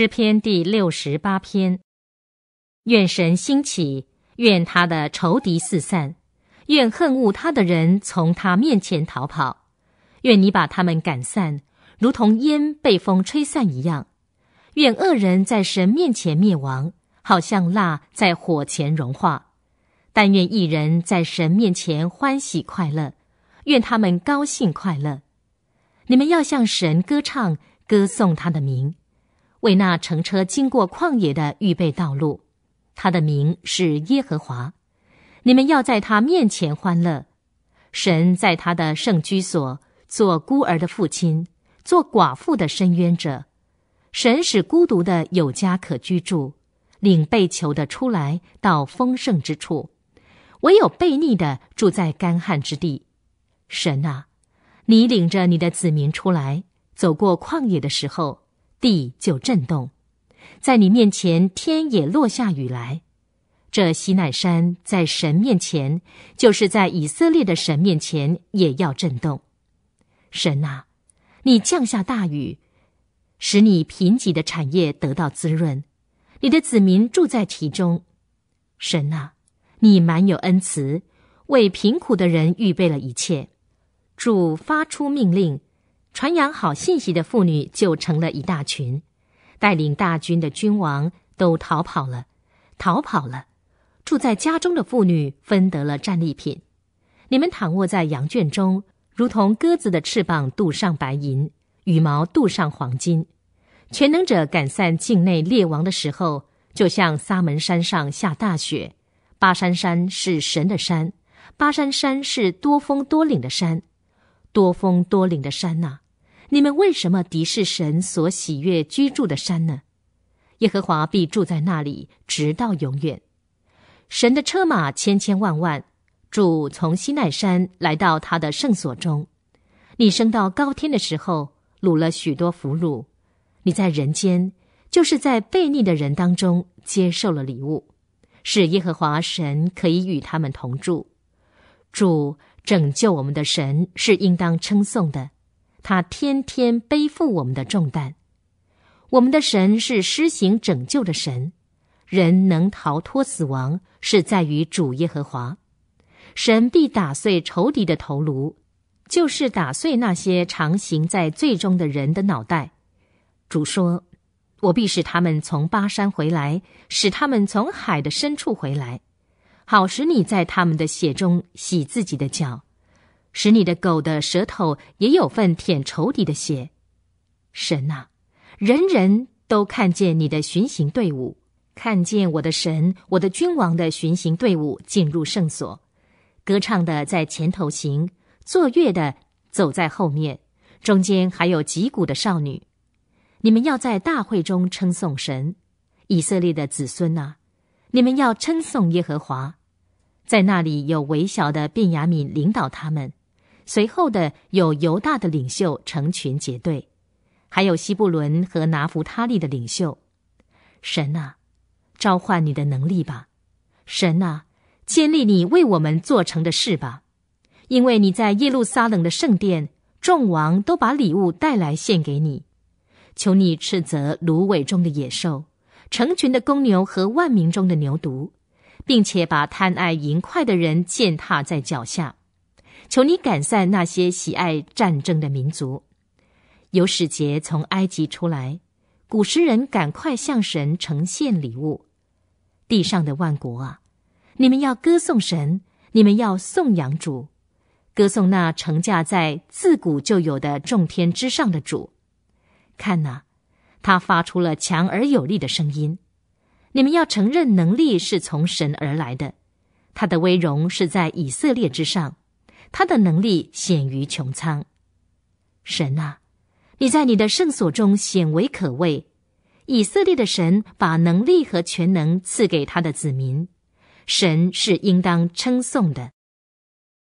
诗篇第六十八篇：愿神兴起，愿他的仇敌四散，愿恨恶他的人从他面前逃跑。愿你把他们赶散，如同烟被风吹散一样。愿恶人在神面前灭亡，好像蜡在火前融化。但愿一人在神面前欢喜快乐，愿他们高兴快乐。你们要向神歌唱，歌颂他的名。为那乘车经过旷野的预备道路，他的名是耶和华。你们要在他面前欢乐。神在他的圣居所做孤儿的父亲，做寡妇的深冤者。神使孤独的有家可居住，领被囚的出来到丰盛之处。唯有悖逆的住在干旱之地。神啊，你领着你的子民出来走过旷野的时候。地就震动，在你面前天也落下雨来。这西奈山在神面前，就是在以色列的神面前也要震动。神呐，你降下大雨，使你贫瘠的产业得到滋润，你的子民住在其中。神呐，你满有恩慈，为贫苦的人预备了一切。主发出命令。传扬好信息的妇女就成了一大群，带领大军的君王都逃跑了，逃跑了，住在家中的妇女分得了战利品。你们躺卧在羊圈中，如同鸽子的翅膀镀上白银，羽毛镀上黄金。全能者赶散境内列王的时候，就像撒门山上下大雪。巴山山是神的山，巴山山是多峰多岭的山，多峰多岭的山呐。你们为什么敌视神所喜悦居住的山呢？耶和华必住在那里，直到永远。神的车马千千万万，主从西奈山来到他的圣所中。你升到高天的时候，掳了许多俘虏；你在人间，就是在悖逆的人当中接受了礼物，使耶和华神可以与他们同住。主拯救我们的神是应当称颂的。他天天背负我们的重担，我们的神是施行拯救的神，人能逃脱死亡是在于主耶和华，神必打碎仇敌的头颅，就是打碎那些常行在罪中的人的脑袋。主说：“我必使他们从巴山回来，使他们从海的深处回来，好使你在他们的血中洗自己的脚。”使你的狗的舌头也有份舔仇敌的血，神呐，人人都看见你的巡行队伍，看见我的神、我的君王的巡行队伍进入圣所，歌唱的在前头行，作乐的走在后面，中间还有击鼓的少女。你们要在大会中称颂神，以色列的子孙呐，你们要称颂耶和华，在那里有微小的便雅敏领导他们。随后的有犹大的领袖成群结队，还有西布伦和拿弗他利的领袖。神啊，召唤你的能力吧！神啊，建立你为我们做成的事吧！因为你在耶路撒冷的圣殿，众王都把礼物带来献给你。求你斥责芦苇中的野兽，成群的公牛和万民中的牛犊，并且把贪爱银块的人践踏在脚下。求你赶散那些喜爱战争的民族。有使节从埃及出来，古时人赶快向神呈现礼物。地上的万国啊，你们要歌颂神，你们要颂扬主，歌颂那成家在自古就有的众天之上的主。看呐，他发出了强而有力的声音。你们要承认能力是从神而来的，他的威荣是在以色列之上。他的能力显于穹苍，神啊，你在你的圣所中显为可畏。以色列的神把能力和全能赐给他的子民，神是应当称颂的。